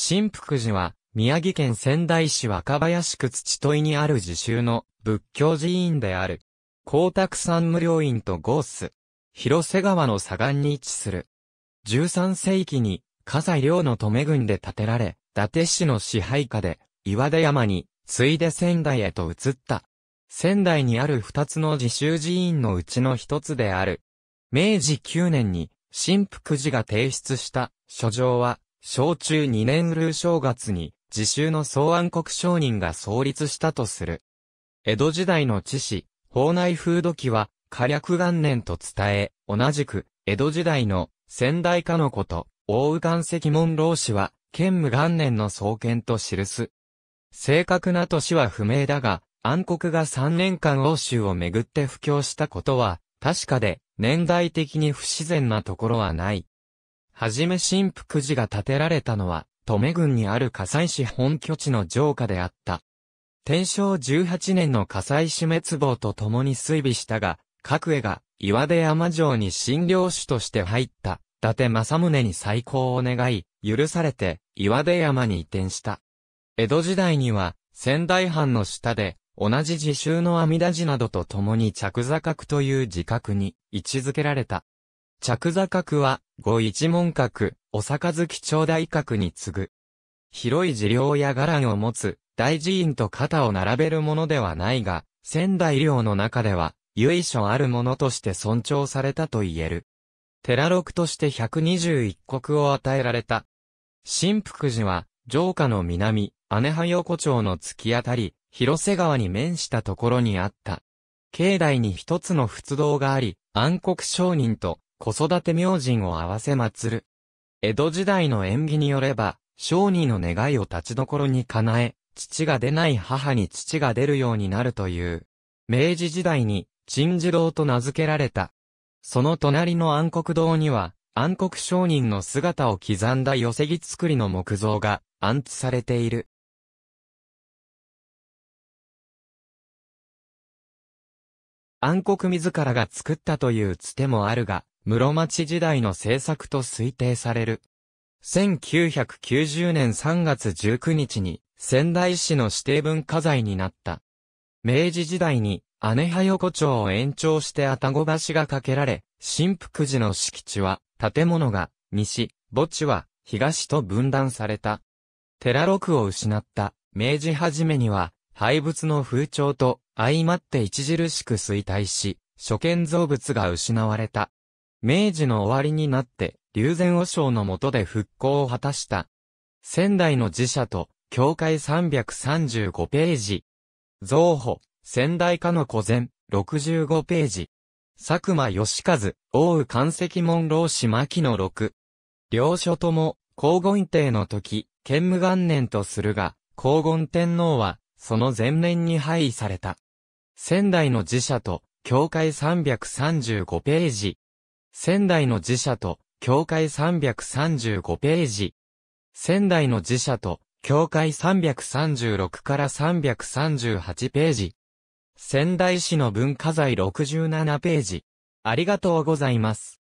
新福寺は、宮城県仙台市若林区土問にある自習の仏教寺院である。光沢山無料院とゴース、広瀬川の左岸に位置する。13世紀に、葛西領の留郡で建てられ、伊達市の支配下で、岩出山に、ついで仙台へと移った。仙台にある二つの自習寺院のうちの一つである。明治9年に、新福寺が提出した、書状は、小中2年ルー正月に、自習の総暗国商人が創立したとする。江戸時代の知史、法内風土記は、火略元年と伝え、同じく、江戸時代の、仙台家のこと、大右関石門老氏は、剣武元年の創建と記す。正確な年は不明だが、暗黒が3年間欧州をめぐって布教したことは、確かで、年代的に不自然なところはない。はじめ新福寺が建てられたのは、登米郡にある火災市本拠地の城下であった。天正18年の火災死滅亡と共に推備したが、各絵が岩出山城に新領主として入った、伊達政宗に再興を願い、許されて岩出山に移転した。江戸時代には、仙台藩の下で、同じ自習の阿弥陀寺などと共に着座閣という自覚に位置づけられた。着座閣は、五一門閣、お杯町大閣に次ぐ。広い寺領や伽藍を持つ、大寺院と肩を並べるものではないが、仙台領の中では、由緒あるものとして尊重されたと言える。寺六として121国を与えられた。新福寺は、城下の南、姉葉横丁の突き当たり、広瀬川に面したところにあった。境内に一つの仏堂があり、暗黒商人と子育て明神を合わせ祀る。江戸時代の縁起によれば、商人の願いを立ちどころに叶え、父が出ない母に父が出るようになるという。明治時代に、陳次郎と名付けられた。その隣の暗黒堂には、暗黒商人の姿を刻んだ寄木作りの木像が安置されている。暗黒自らが作ったというつてもあるが、室町時代の政策と推定される。1990年3月19日に仙台市の指定文化財になった。明治時代に姉葉横丁を延長して愛宕橋が架けられ、新福寺の敷地は建物が西、墓地は東と分断された。寺六を失った明治初めには廃仏の風潮と相まって著しく衰退し、初見造物が失われた。明治の終わりになって、龍禅和尚の下で復興を果たした。仙台の寺社と、教会335ページ。造歩、仙台家の古禅、65ページ。佐久間義和、大宇関石門老師牧の6。両所とも、黄金帝の時、建務元年とするが、黄金天皇は、その前年に廃位された。仙台の寺社と、教会335ページ。仙台の寺社と、教会335ページ。仙台の寺社と、教会336から338ページ。仙台市の文化財67ページ。ありがとうございます。